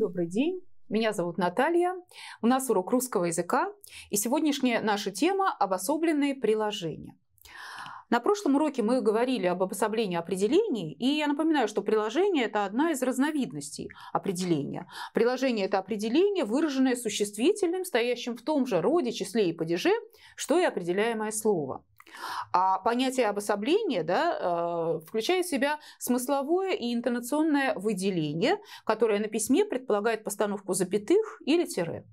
добрый день. Меня зовут Наталья. У нас урок русского языка. И сегодняшняя наша тема – обособленные приложения. На прошлом уроке мы говорили об обособлении определений, и я напоминаю, что приложение – это одна из разновидностей определения. Приложение – это определение, выраженное существительным, стоящим в том же роде, числе и падеже, что и определяемое слово. А понятие обособления да, э, включает в себя смысловое и интонационное выделение, которое на письме предполагает постановку запятых или тире.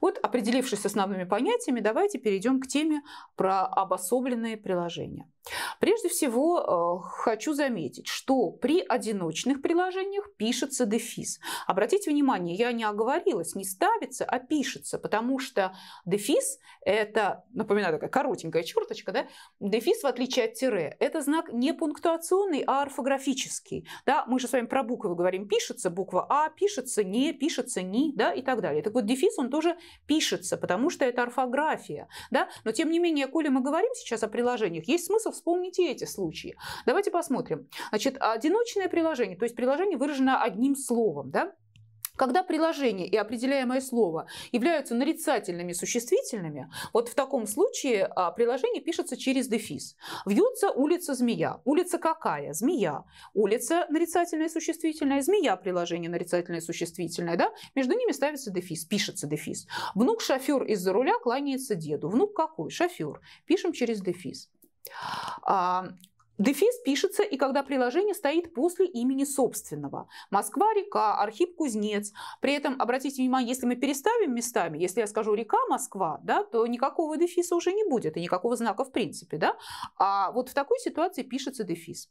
Вот, определившись с основными понятиями, давайте перейдем к теме про обособленные приложения. Прежде всего, э, хочу заметить, что при одиночных приложениях пишется дефис. Обратите внимание, я не оговорилась, не ставится, а пишется, потому что дефис – это, напоминаю, такая коротенькая черточка, да? дефис, в отличие от тире, это знак не пунктуационный, а орфографический. Да? Мы же с вами про буквы говорим, пишется буква А, пишется не, пишется ни, да, и так далее. Так вот, дефис, он тоже пишется, потому что это орфография. Да? Но, тем не менее, коли мы говорим сейчас о приложениях, есть смысл вспомните эти случаи. Давайте посмотрим. Значит, одиночное приложение, то есть приложение выражено одним словом, да? Когда приложение и определяемое слово являются нарицательными существительными, вот в таком случае а, приложение пишется через дефис. Вьются улица змея. Улица какая? Змея. Улица нарицательное существительное, змея приложение нарицательное существительное. Да? Между ними ставится дефис, пишется дефис. Внук шофер из-за руля кланяется деду. Внук какой? Шофер. Пишем через дефис. А, дефис пишется, и когда приложение стоит после имени собственного. Москва, река, Архип, Кузнец. При этом, обратите внимание, если мы переставим местами, если я скажу река, Москва, да, то никакого дефиса уже не будет, и никакого знака в принципе. Да? А вот в такой ситуации пишется дефис.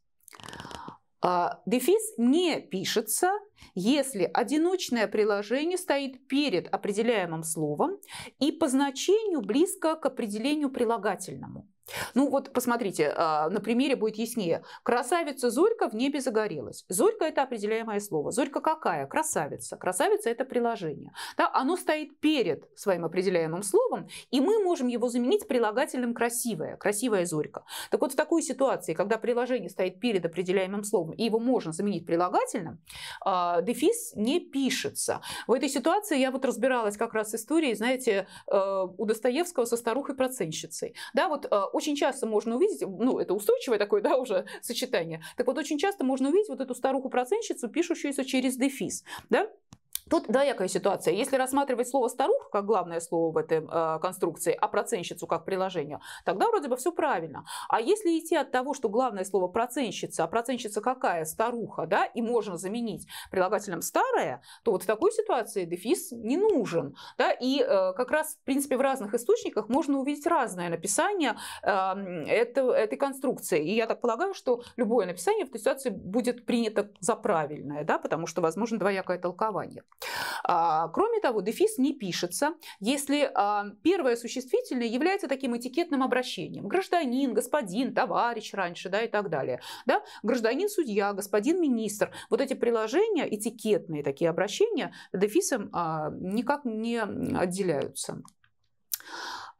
А, дефис не пишется, если одиночное приложение стоит перед определяемым словом и по значению близко к определению прилагательному. Ну вот посмотрите, а, на примере будет яснее. Красавица Зорька в небе загорелась. Зорька – это определяемое слово. Зорька какая? Красавица. Красавица – это приложение. Да, оно стоит перед своим определяемым словом, и мы можем его заменить прилагательным «красивая». Красивая Зорька. Так вот в такой ситуации, когда приложение стоит перед определяемым словом, и его можно заменить прилагательным, а, дефис не пишется. В этой ситуации я вот разбиралась как раз с историей, знаете, э, у Достоевского со старухой-проценщицей. Да, вот э, очень часто можно увидеть, ну, это устойчивое такое, да, уже сочетание. Так вот, очень часто можно увидеть вот эту старуху процентщицу пишущуюся через дефис, да, Тут, да, якая ситуация. Если рассматривать слово «старуха» как главное слово в этой э, конструкции, а «проценщицу» как приложение, тогда вроде бы все правильно. А если идти от того, что главное слово «проценщица», а «проценщица» какая? «Старуха», да, и можно заменить прилагательным «старая», то вот в такой ситуации дефис не нужен. Да, и э, как раз, в принципе, в разных источниках можно увидеть разное написание э, а, это, этой конструкции. И я так полагаю, что любое написание в этой ситуации будет принято за правильное, да, потому что, возможно, двоякое толкование. А, кроме того, дефис не пишется, если а, первое существительное является таким этикетным обращением. Гражданин, господин, товарищ раньше да, и так далее. Да? Гражданин судья, господин министр. Вот эти приложения, этикетные такие обращения, дефисом а, никак не отделяются.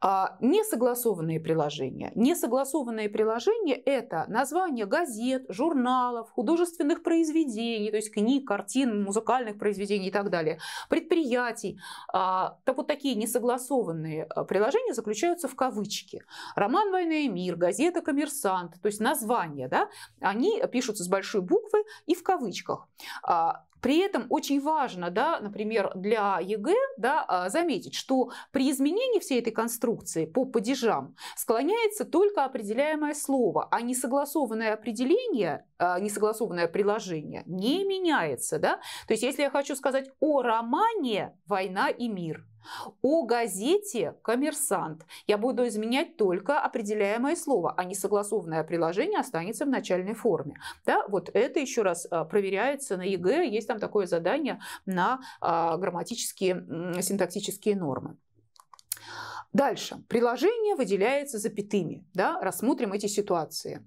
А несогласованные приложения. Несогласованные приложения – это название газет, журналов, художественных произведений, то есть книг, картин, музыкальных произведений и так далее, предприятий. А, так вот такие несогласованные а, приложения заключаются в кавычки. Роман «Война и мир», газета «Коммерсант», то есть названия, да, они пишутся с большой буквы и в кавычках. А, при этом очень важно, да, например, для ЕГЭ да, а, заметить, что при изменении всей этой конструкции по падежам склоняется только определяемое слово, а несогласованное определение, а, несогласованное приложение не меняется. Да? То есть если я хочу сказать о романе «Война и мир», о газете «Коммерсант» я буду изменять только определяемое слово, а не согласованное приложение останется в начальной форме. Да, вот это еще раз а, проверяется на ЕГЭ, есть там такое задание на а, грамматические синтаксические нормы. Дальше. Приложение выделяется запятыми. Да? Рассмотрим эти ситуации.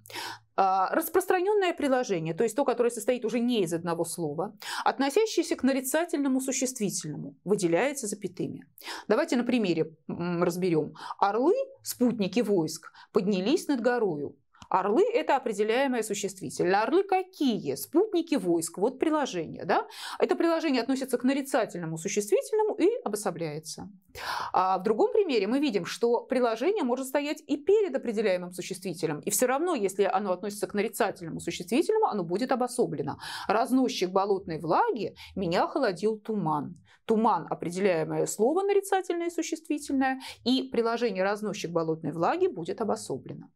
А, Распространенное приложение, то есть то, которое состоит уже не из одного слова, относящееся к нарицательному существительному, выделяется запятыми. Давайте на примере разберем. Орлы, спутники войск, поднялись над горою. Орлы – это определяемое существительное. А орлы какие? Спутники войск. Вот приложение. Да? Это приложение относится к нарицательному существительному и обособляется. А в другом примере мы видим, что приложение может стоять и перед определяемым существителем. И все равно, если оно относится к нарицательному существительному, оно будет обособлено. Разносчик болотной влаги меня холодил туман. Туман – определяемое слово нарицательное и существительное, и приложение разносчик болотной влаги будет обособлено.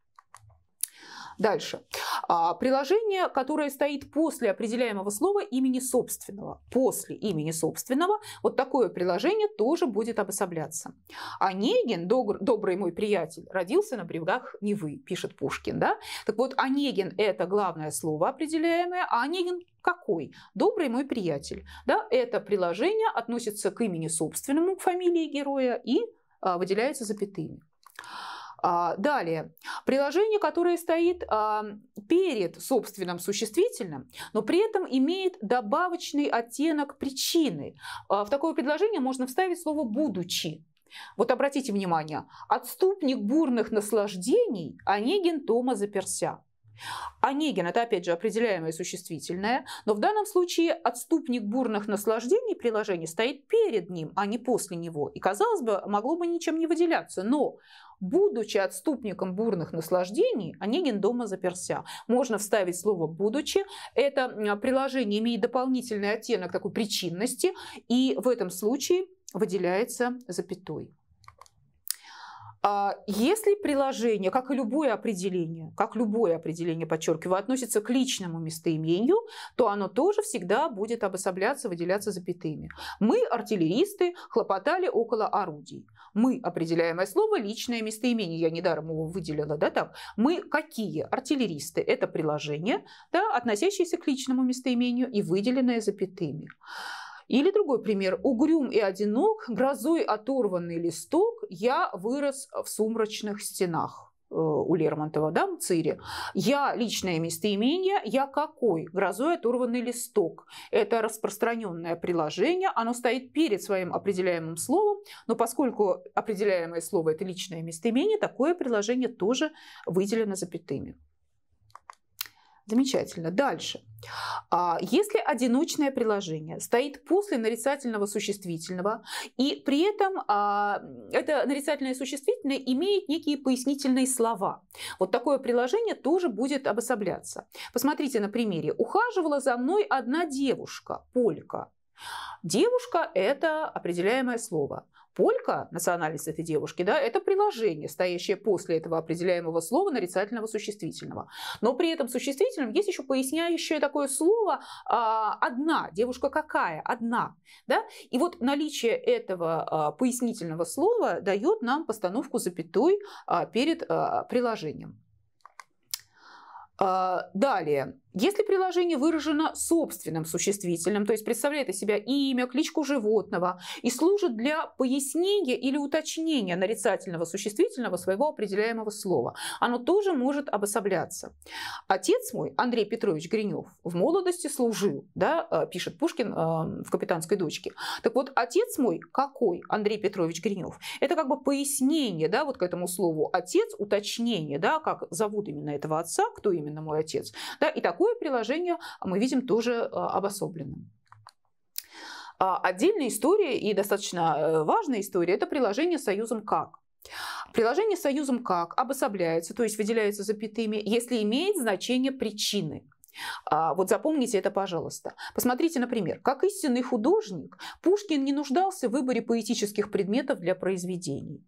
Дальше. А, приложение, которое стоит после определяемого слова имени собственного. После имени собственного вот такое приложение тоже будет обособляться. Онегин, добрый мой приятель, родился на бревнах Невы, пишет Пушкин. Да? Так вот, Онегин – это главное слово определяемое, а Онегин какой? Добрый мой приятель. Да, это приложение относится к имени собственному, к фамилии героя и а, выделяется запятыми. А, далее, приложение, которое стоит перед собственным существительным, но при этом имеет добавочный оттенок причины. А, в такое предложение можно вставить слово «будучи». Вот обратите внимание, отступник бурных наслаждений Онегин а Тома заперся. Онегин – это, опять же, определяемое существительное, но в данном случае отступник бурных наслаждений приложения стоит перед ним, а не после него. И, казалось бы, могло бы ничем не выделяться, но будучи отступником бурных наслаждений, Онегин дома заперся. Можно вставить слово «будучи». Это приложение имеет дополнительный оттенок такой причинности, и в этом случае выделяется запятой. А Если приложение, как и любое определение, как любое определение, подчеркиваю, относится к личному местоимению, то оно тоже всегда будет обособляться, выделяться запятыми. Мы, артиллеристы, хлопотали около орудий. Мы определяемое слово личное местоимение. Я недаром его выделила, да, там. Мы какие? Артиллеристы. Это приложение, да, относящееся к личному местоимению и выделенное запятыми. Или другой пример. Угрюм и одинок, грозой оторванный листок, я вырос в сумрачных стенах э, у Лермонтова, да, в цире. Я личное местоимение, я какой? Грозой оторванный листок. Это распространенное приложение, оно стоит перед своим определяемым словом, но поскольку определяемое слово – это личное местоимение, такое приложение тоже выделено запятыми. Замечательно. Дальше. А, если одиночное приложение стоит после нарицательного существительного, и при этом а, это нарицательное существительное имеет некие пояснительные слова, вот такое приложение тоже будет обособляться. Посмотрите на примере. «Ухаживала за мной одна девушка, полька». Девушка – это определяемое слово. Полька, национальность этой девушки, да, это приложение, стоящее после этого определяемого слова нарицательного существительного. Но при этом существительном есть еще поясняющее такое слово а, «одна». Девушка какая? Одна. Да? И вот наличие этого а, пояснительного слова дает нам постановку запятой а, перед а, приложением. А, далее. Если приложение выражено собственным существительным, то есть представляет из себя имя, кличку животного и служит для пояснения или уточнения нарицательного существительного своего определяемого слова, оно тоже может обособляться. Отец мой, Андрей Петрович Гринев, в молодости служил, да, э, пишет Пушкин э, в «Капитанской дочке». Так вот, отец мой какой, Андрей Петрович Гринев? Это как бы пояснение, да, вот к этому слову отец, уточнение, да, как зовут именно этого отца, кто именно мой отец, да, и так такое приложение а мы видим тоже э, обособленным. А, отдельная история и достаточно э, важная история – это приложение «Союзом как». Приложение «Союзом как» обособляется, то есть выделяется запятыми, если имеет значение причины. А, вот запомните это, пожалуйста. Посмотрите, например, как истинный художник, Пушкин не нуждался в выборе поэтических предметов для произведений.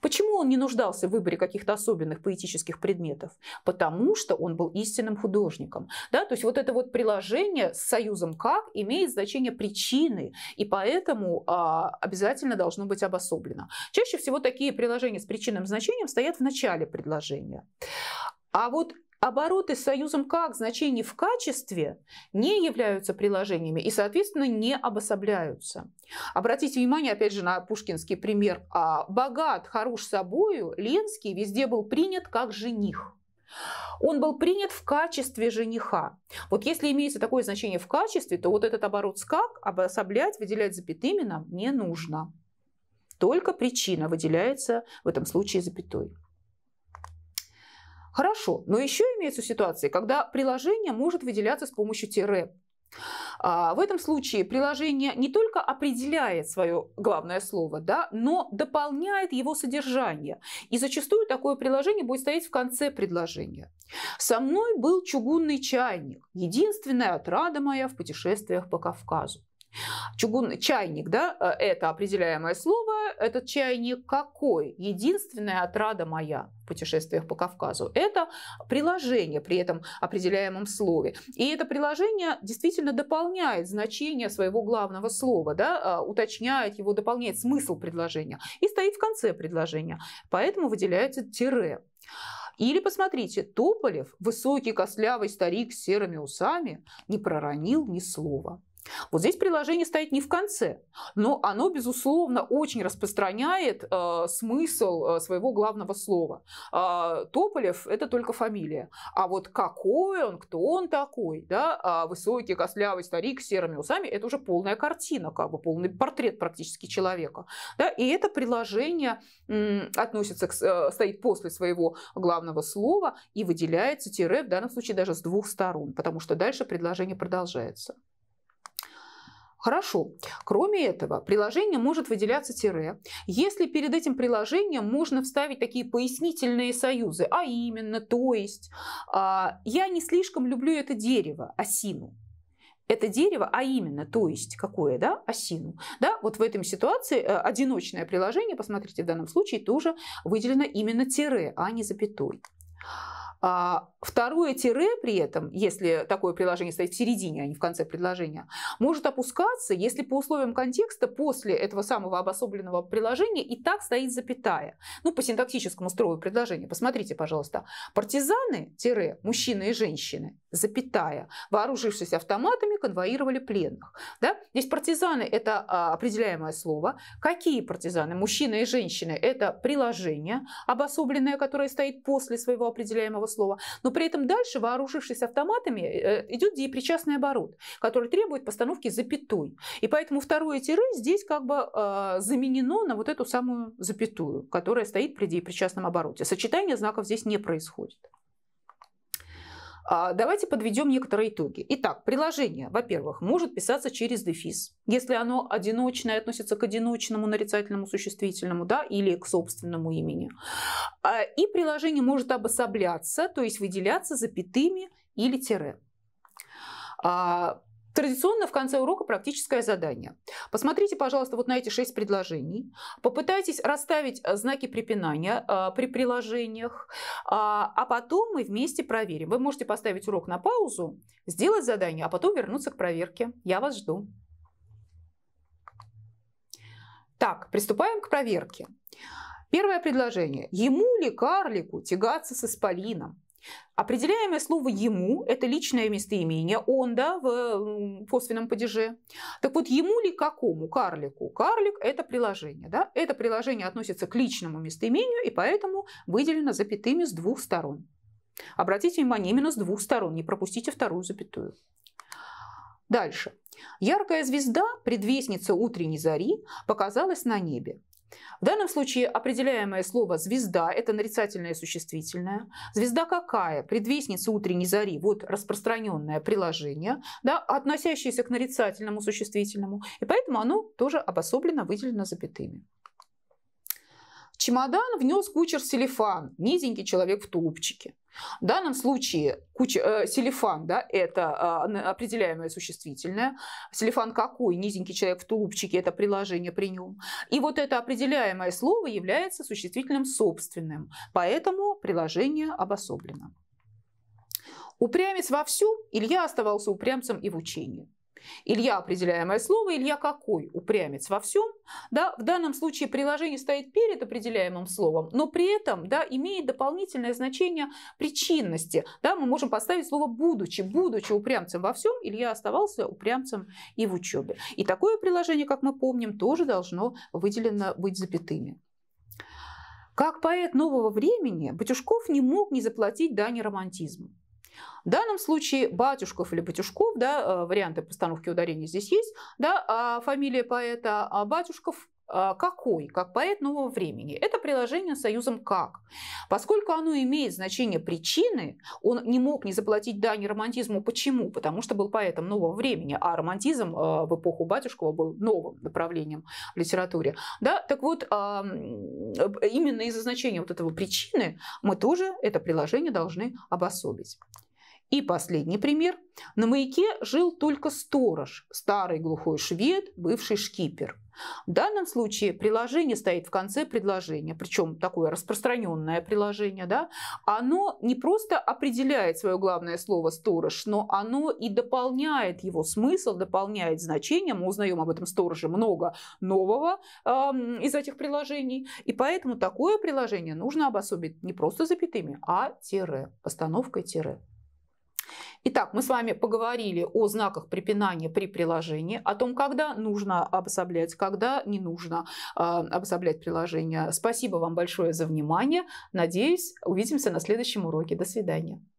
Почему он не нуждался в выборе каких-то особенных поэтических предметов? Потому что он был истинным художником. Да? То есть вот это вот приложение с союзом «как» имеет значение причины, и поэтому а, обязательно должно быть обособлено. Чаще всего такие приложения с причинным значением стоят в начале предложения. А вот Обороты с союзом как значений в качестве не являются приложениями и, соответственно, не обособляются. Обратите внимание, опять же, на пушкинский пример. а «Богат, хорош собою» Ленский везде был принят как жених. Он был принят в качестве жениха. Вот если имеется такое значение в качестве, то вот этот оборот с «как» обособлять, выделять запятыми нам не нужно. Только причина выделяется в этом случае запятой. Хорошо, но еще имеются ситуации, когда приложение может выделяться с помощью тире. А, в этом случае приложение не только определяет свое главное слово, да, но дополняет его содержание. И зачастую такое приложение будет стоять в конце предложения. Со мной был чугунный чайник, единственная отрада моя в путешествиях по Кавказу. Чугунный чайник, да, э, это определяемое слово. Этот чайник какой? Единственная отрада моя в путешествиях по Кавказу. Это приложение при этом определяемом слове. И это приложение действительно дополняет значение своего главного слова, да, а, уточняет его, дополняет смысл предложения и стоит в конце предложения. Поэтому выделяется тире. Или посмотрите, Туполев, высокий костлявый старик с серыми усами, не проронил ни слова. Вот здесь приложение стоит не в конце, но оно, безусловно, очень распространяет э, смысл э, своего главного слова. Э, Тополев – это только фамилия. А вот какой он, кто он такой, да, а высокий, костлявый старик с серыми усами – это уже полная картина, как бы полный портрет практически человека. Да, и это приложение м, относится к, э, стоит после своего главного слова и выделяется тире, в данном случае даже с двух сторон, потому что дальше предложение продолжается. Хорошо. Кроме этого, приложение может выделяться тире, если перед этим приложением можно вставить такие пояснительные союзы, а именно, то есть, а, я не слишком люблю это дерево, осину. Это дерево, а именно, то есть, какое, да, осину. Да, вот в этой ситуации а, одиночное приложение, посмотрите, в данном случае тоже выделено именно тире, а не запятой. А второе тире при этом, если такое приложение стоит в середине, а не в конце предложения, может опускаться, если по условиям контекста после этого самого обособленного приложения и так стоит запятая. Ну, по синтаксическому строю предложения. Посмотрите, пожалуйста. Партизаны, тире, мужчины и женщины, запятая. Вооружившись автоматами, конвоировали пленных. Да? Здесь партизаны – это а, определяемое слово. Какие партизаны? Мужчины и женщины – это приложение, обособленное, которое стоит после своего определяемого слова. Но при этом дальше, вооружившись автоматами, э, идет деепричастный оборот, который требует постановки запятой. И поэтому второе тире здесь как бы а, заменено на вот эту самую запятую, которая стоит при деепричастном обороте. Сочетание знаков здесь не происходит. А, давайте подведем некоторые итоги. Итак, приложение, во-первых, может писаться через дефис. Если оно одиночное, относится к одиночному нарицательному существительному, да, или к собственному имени. А, и приложение может обособляться, то есть выделяться запятыми или тире. А, Традиционно в конце урока практическое задание. Посмотрите, пожалуйста, вот на эти шесть предложений. Попытайтесь расставить э, знаки препинания э, при приложениях, э, а потом мы вместе проверим. Вы можете поставить урок на паузу, сделать задание, а потом вернуться к проверке. Я вас жду. Так, приступаем к проверке. Первое предложение. Ему ли карлику тягаться с исполином? Определяемое слово «ему» – это личное местоимение, он, да, в косвенном падеже. Так вот, ему ли какому? Карлику. Карлик – это приложение, да? Это приложение относится к личному местоимению и поэтому выделено запятыми с двух сторон. Обратите внимание, именно с двух сторон, не пропустите вторую запятую. Дальше. Яркая звезда, предвестница утренней зари, показалась на небе. В данном случае определяемое слово «звезда» – это нарицательное существительное. Звезда какая? Предвестница утренней зари. Вот распространенное приложение, да, относящееся к нарицательному существительному. И поэтому оно тоже обособлено, выделено запятыми чемодан внес кучер Селифан, низенький человек в тулупчике. В данном случае куч... э, селифан, да, это э, а, определяемое существительное. Селифан какой? Низенький человек в тулупчике, это приложение при нем. И вот это определяемое слово является существительным собственным, поэтому приложение обособлено. Упрямец во вовсю, Илья оставался упрямцем и в учении. Илья определяемое слово, Илья какой? Упрямец во всем. Да, в данном случае приложение стоит перед определяемым словом, но при этом да, имеет дополнительное значение причинности. Да, мы можем поставить слово «будучи». Будучи упрямцем во всем, Илья оставался упрямцем и в учебе. И такое приложение, как мы помним, тоже должно выделено быть запятыми. Как поэт нового времени, Батюшков не мог не заплатить дань романтизму. В данном случае Батюшков или Батюшков, да, э, варианты постановки ударения здесь есть, да, а фамилия поэта а Батюшков а, какой? Как поэт нового времени. Это приложение союзом «как». Поскольку оно имеет значение причины, он не мог не заплатить дань романтизму. Почему? Потому что был поэтом нового времени, а романтизм а, в эпоху Батюшкова был новым направлением в литературе. Да? Так вот, а, именно из-за значения вот этого причины мы тоже это приложение должны обособить. И последний пример. На маяке жил только сторож, старый глухой швед, бывший шкипер – в данном случае приложение стоит в конце предложения, причем такое распространенное приложение, да, оно не просто определяет свое главное слово «сторож», но оно и дополняет его смысл, дополняет значение. Мы узнаем об этом стороже много нового э, из этих приложений. И поэтому такое приложение нужно обособить не просто запятыми, а тире, постановкой тире. Итак, мы с вами поговорили о знаках препинания при приложении, о том, когда нужно обособлять, когда не нужно э, обособлять приложение. Спасибо вам большое за внимание. Надеюсь, увидимся на следующем уроке. До свидания.